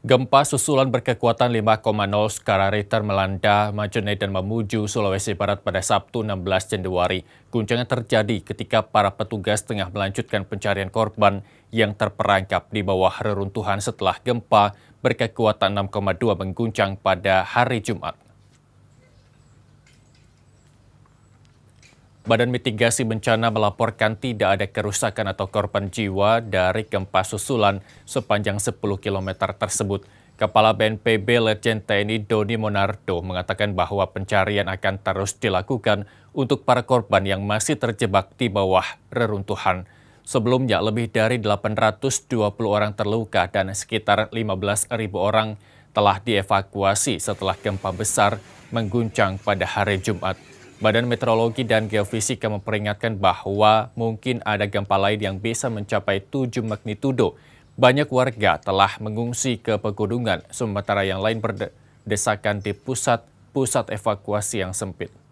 Gempa susulan berkekuatan 5,0 skala Richter melanda Majene dan Mamuju, Sulawesi Barat pada Sabtu 16 Januari. Guncangan terjadi ketika para petugas tengah melanjutkan pencarian korban yang terperangkap di bawah reruntuhan setelah gempa berkekuatan 6,2 mengguncang pada hari Jumat. Badan Mitigasi Bencana melaporkan tidak ada kerusakan atau korban jiwa dari gempa susulan sepanjang 10 km tersebut. Kepala BNPB Letjen TNI Doni Monardo mengatakan bahwa pencarian akan terus dilakukan untuk para korban yang masih terjebak di bawah reruntuhan. Sebelumnya, lebih dari 820 orang terluka dan sekitar 15.000 orang telah dievakuasi setelah gempa besar mengguncang pada hari Jumat. Badan Meteorologi dan Geofisika memperingatkan bahwa mungkin ada gempa lain yang bisa mencapai 7 magnitudo. Banyak warga telah mengungsi ke pegunungan, sementara yang lain berdesakan di pusat-pusat evakuasi yang sempit.